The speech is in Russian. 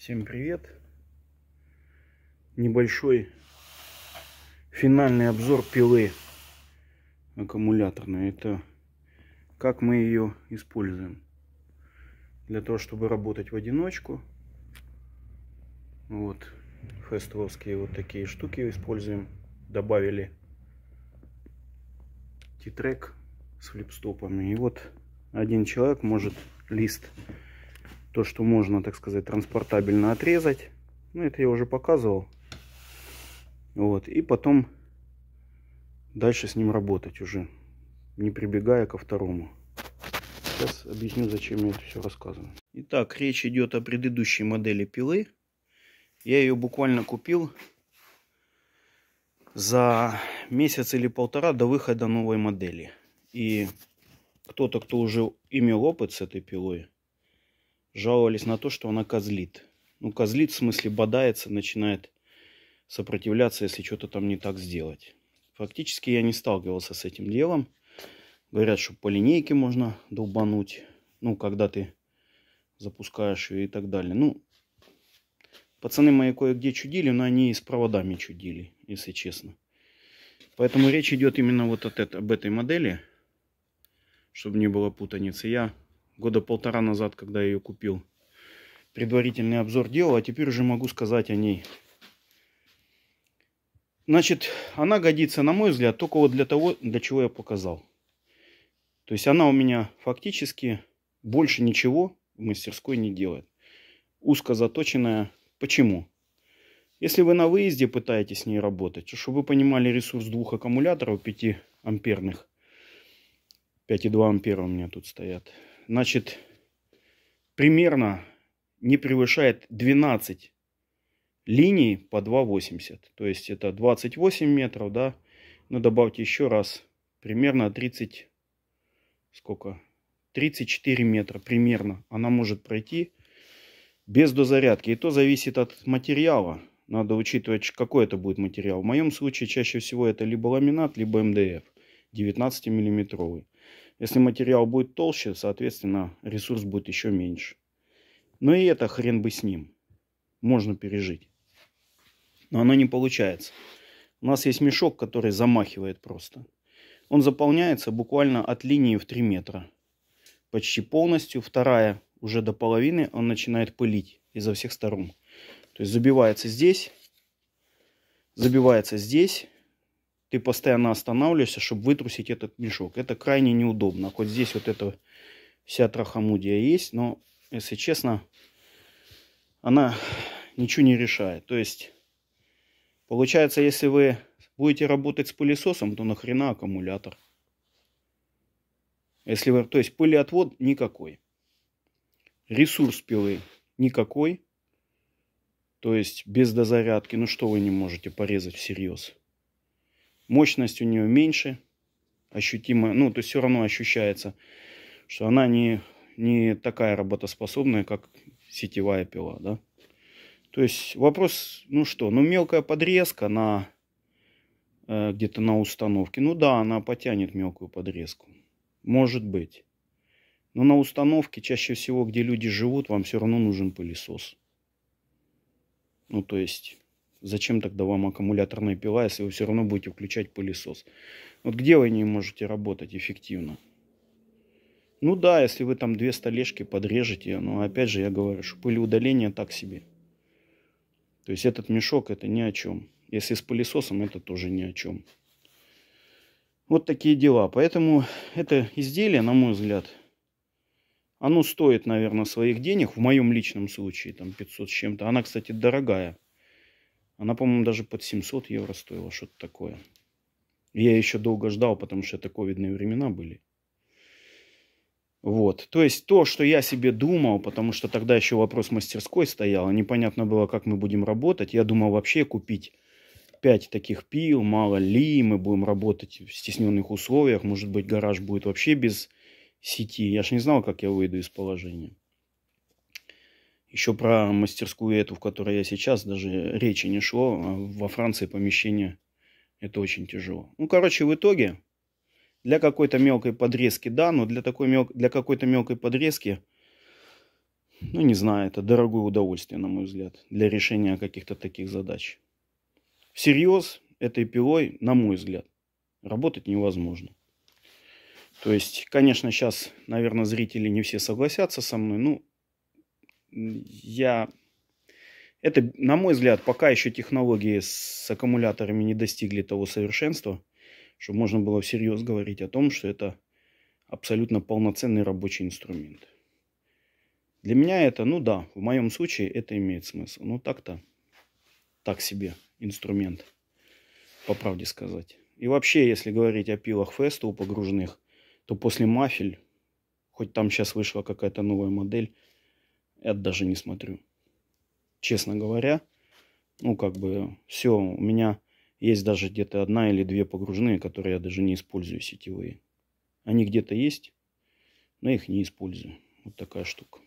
Всем привет! Небольшой финальный обзор пилы аккумуляторной. Это как мы ее используем. Для того, чтобы работать в одиночку. Вот фестовские вот такие штуки используем. Добавили титрек с флипстопами. И вот один человек может лист то, что можно, так сказать, транспортабельно отрезать. Ну, это я уже показывал. Вот, и потом дальше с ним работать уже, не прибегая ко второму. Сейчас объясню, зачем я это все рассказываю. Итак, речь идет о предыдущей модели пилы. Я ее буквально купил за месяц или полтора до выхода новой модели. И кто-то, кто уже имел опыт с этой пилой, жаловались на то, что она козлит. Ну, козлит в смысле бодается, начинает сопротивляться, если что-то там не так сделать. Фактически я не сталкивался с этим делом. Говорят, что по линейке можно долбануть. Ну, когда ты запускаешь ее и так далее. Ну, пацаны мои кое-где чудили, но они и с проводами чудили, если честно. Поэтому речь идет именно вот от об этой модели, чтобы не было путаницы. Я года полтора назад, когда я ее купил. Предварительный обзор делал, а теперь уже могу сказать о ней. Значит, она годится, на мой взгляд, только вот для того, для чего я показал. То есть она у меня фактически больше ничего в мастерской не делает. Узко заточенная. Почему? Если вы на выезде пытаетесь с ней работать, чтобы вы понимали ресурс двух аккумуляторов 5 амперных, 5,2 ампера у меня тут стоят, значит, примерно не превышает 12 линий по 2,80. То есть это 28 метров, да. Но ну, добавьте еще раз, примерно 30, сколько? 34 метра примерно она может пройти без дозарядки. И то зависит от материала. Надо учитывать, какой это будет материал. В моем случае чаще всего это либо ламинат, либо МДФ 19 миллиметровый. Если материал будет толще, соответственно, ресурс будет еще меньше. Но и это хрен бы с ним. Можно пережить. Но оно не получается. У нас есть мешок, который замахивает просто. Он заполняется буквально от линии в 3 метра. Почти полностью. Вторая уже до половины он начинает пылить изо всех сторон. То есть забивается здесь, забивается здесь, ты постоянно останавливаешься, чтобы вытрусить этот мешок. Это крайне неудобно. Хоть здесь вот эта вся трахомудия есть, но, если честно, она ничего не решает. То есть, получается, если вы будете работать с пылесосом, то нахрена аккумулятор? Если вы, то есть пылеотвод никакой. Ресурс пилы никакой. То есть без дозарядки. Ну что вы не можете порезать всерьез? Мощность у нее меньше, ощутимо, ну, то есть все равно ощущается, что она не, не такая работоспособная, как сетевая пила, да. То есть вопрос, ну что, ну мелкая подрезка на э, где-то на установке. Ну да, она потянет мелкую подрезку. Может быть. Но на установке чаще всего, где люди живут, вам все равно нужен пылесос. Ну то есть Зачем тогда вам аккумуляторная пила, если вы все равно будете включать пылесос? Вот где вы не можете работать эффективно? Ну да, если вы там две столешки подрежете, но опять же я говорю, что пылеудаление так себе. То есть этот мешок это ни о чем. Если с пылесосом это тоже ни о чем. Вот такие дела. Поэтому это изделие, на мой взгляд, оно стоит, наверное, своих денег. В моем личном случае там 500 с чем-то. Она, кстати, дорогая. Она, по-моему, даже под 700 евро стоила, что-то такое. Я еще долго ждал, потому что это ковидные времена были. Вот. То есть то, что я себе думал, потому что тогда еще вопрос мастерской стоял, непонятно было, как мы будем работать. Я думал вообще купить 5 таких пил, мало ли, мы будем работать в стесненных условиях, может быть, гараж будет вообще без сети. Я же не знал, как я выйду из положения. Еще про мастерскую эту, в которой я сейчас, даже речи не шло. А во Франции помещение это очень тяжело. Ну, короче, в итоге для какой-то мелкой подрезки, да, но для, такой мел... для какой-то мелкой подрезки, ну, не знаю, это дорогое удовольствие, на мой взгляд, для решения каких-то таких задач. Всерьез этой пилой, на мой взгляд, работать невозможно. То есть, конечно, сейчас, наверное, зрители не все согласятся со мной, ну, я... Это, на мой взгляд, пока еще технологии с аккумуляторами не достигли того совершенства, что можно было всерьез говорить о том, что это абсолютно полноценный рабочий инструмент. Для меня это, ну да, в моем случае это имеет смысл. Но ну, так-то, так себе инструмент, по правде сказать. И вообще, если говорить о пилах Festo погруженных, то после мафель, хоть там сейчас вышла какая-то новая модель – я даже не смотрю. Честно говоря, ну как бы все, у меня есть даже где-то одна или две погружные, которые я даже не использую сетевые. Они где-то есть, но их не использую. Вот такая штука.